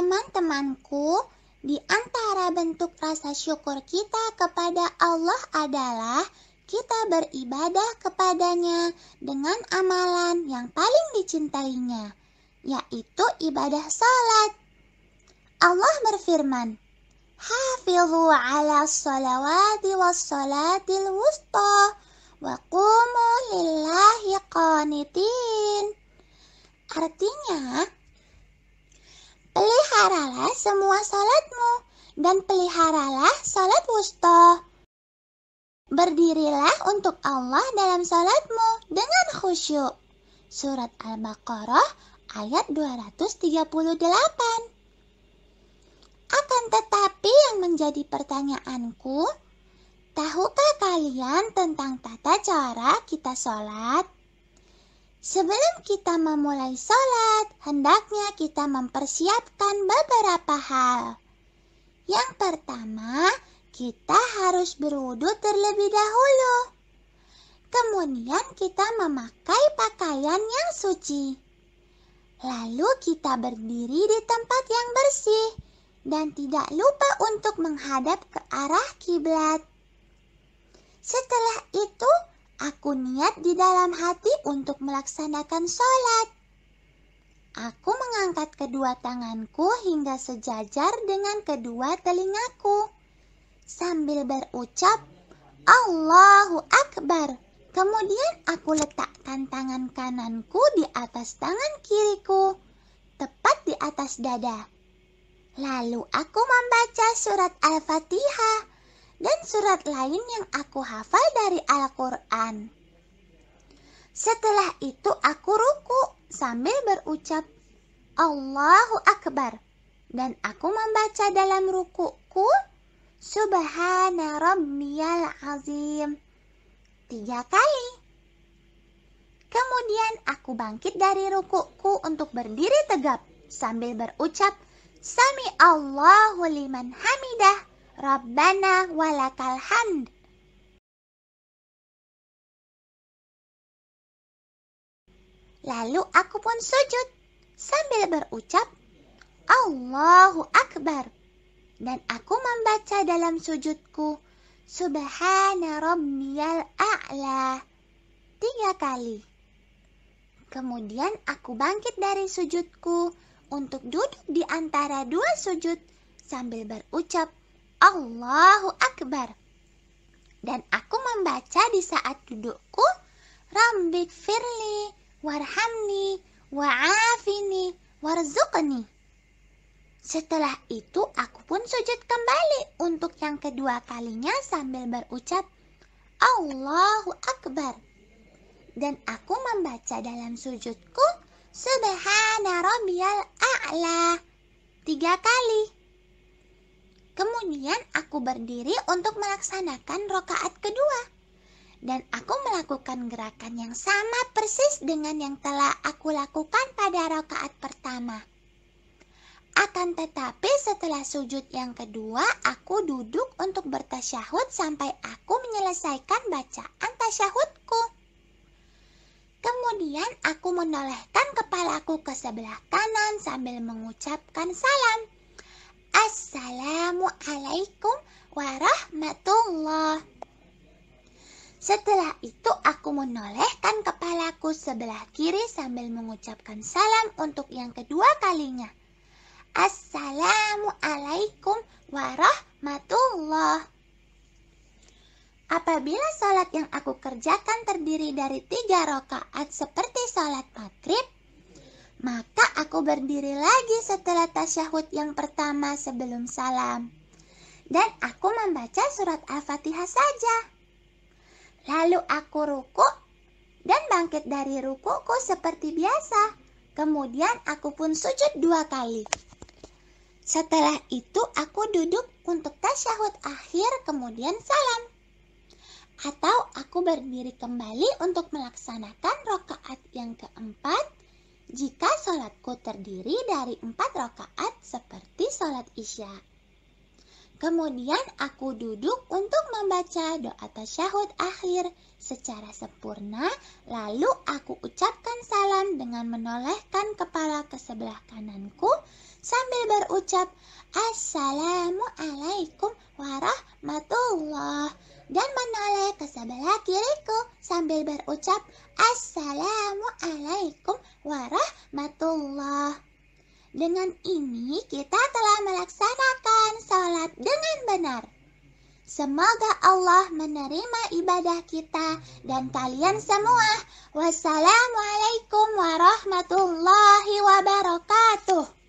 Teman-temanku, di antara bentuk rasa syukur kita kepada Allah adalah kita beribadah kepadanya dengan amalan yang paling dicintainya, yaitu ibadah salat. Allah berfirman, Hafizu ala salawati was salatil wusta wa qumu lillahi qanitin. Artinya, peliharalah semua salatmu, dan peliharalah salat wusta. Berdirilah untuk Allah dalam salatmu dengan khusyuk. Surat Al-Baqarah ayat 238 Akan tetapi yang menjadi pertanyaanku, tahukah kalian tentang tata cara kita sholat? Sebelum kita memulai sholat, hendaknya kita mempersiapkan beberapa hal. Yang pertama, kita harus berwudu terlebih dahulu. Kemudian kita memakai pakaian yang suci. Lalu kita berdiri di tempat yang bersih dan tidak lupa untuk menghadap ke arah kiblat. Setelah itu, Aku niat di dalam hati untuk melaksanakan sholat. Aku mengangkat kedua tanganku hingga sejajar dengan kedua telingaku. Sambil berucap, Allahu Akbar. Kemudian aku letakkan tangan kananku di atas tangan kiriku, tepat di atas dada. Lalu aku membaca surat Al-Fatihah dan surat lain yang aku hafal dari Al-Quran. Setelah itu aku ruku sambil berucap Allahu Akbar dan aku membaca dalam rukuku Subhana Rabbiyal Azim tiga kali. Kemudian aku bangkit dari rukuku untuk berdiri tegap sambil berucap Sami Allahu liman hamidah. Rabbana walakal hamd. Lalu aku pun sujud sambil berucap Allahu Akbar. Dan aku membaca dalam sujudku Subhana Rabbiyal A'la tiga kali. Kemudian aku bangkit dari sujudku untuk duduk di antara dua sujud sambil berucap Allahu Akbar. Dan aku membaca di saat dudukku, Rambik firli, warhamni, wa'afini, warzuqni. Setelah itu aku pun sujud kembali untuk yang kedua kalinya sambil berucap Allahu Akbar. Dan aku membaca dalam sujudku Subhana Rabbiyal A'la tiga kali. Kemudian aku berdiri untuk melaksanakan rokaat kedua. Dan aku melakukan gerakan yang sama persis dengan yang telah aku lakukan pada rokaat pertama. Akan tetapi setelah sujud yang kedua, aku duduk untuk bertasyahud sampai aku menyelesaikan bacaan tasyahudku. Kemudian aku menolehkan kepalaku ke sebelah kanan sambil mengucapkan salam. Setelah itu aku menolehkan kepalaku sebelah kiri sambil mengucapkan salam untuk yang kedua kalinya. Assalamualaikum warahmatullah. Apabila sholat yang aku kerjakan terdiri dari tiga rakaat seperti sholat maghrib, maka aku berdiri lagi setelah tasyahud yang pertama sebelum salam. Dan aku membaca surat Al-Fatihah saja. Lalu aku ruku dan bangkit dari rukuku seperti biasa. Kemudian aku pun sujud dua kali. Setelah itu aku duduk untuk tasyahud akhir kemudian salam. Atau aku berdiri kembali untuk melaksanakan rokaat yang keempat jika sholatku terdiri dari empat rokaat seperti sholat isya. Kemudian aku duduk untuk membaca doa tasyahud akhir secara sempurna, lalu aku ucapkan salam dengan menolehkan kepala ke sebelah kananku sambil berucap Assalamualaikum warahmatullah dan menoleh ke sebelah kiriku sambil berucap Assalamualaikum warahmatullah. Dengan ini kita telah melaksanakan sholat dengan benar. Semoga Allah menerima ibadah kita dan kalian semua. Wassalamualaikum warahmatullahi wabarakatuh.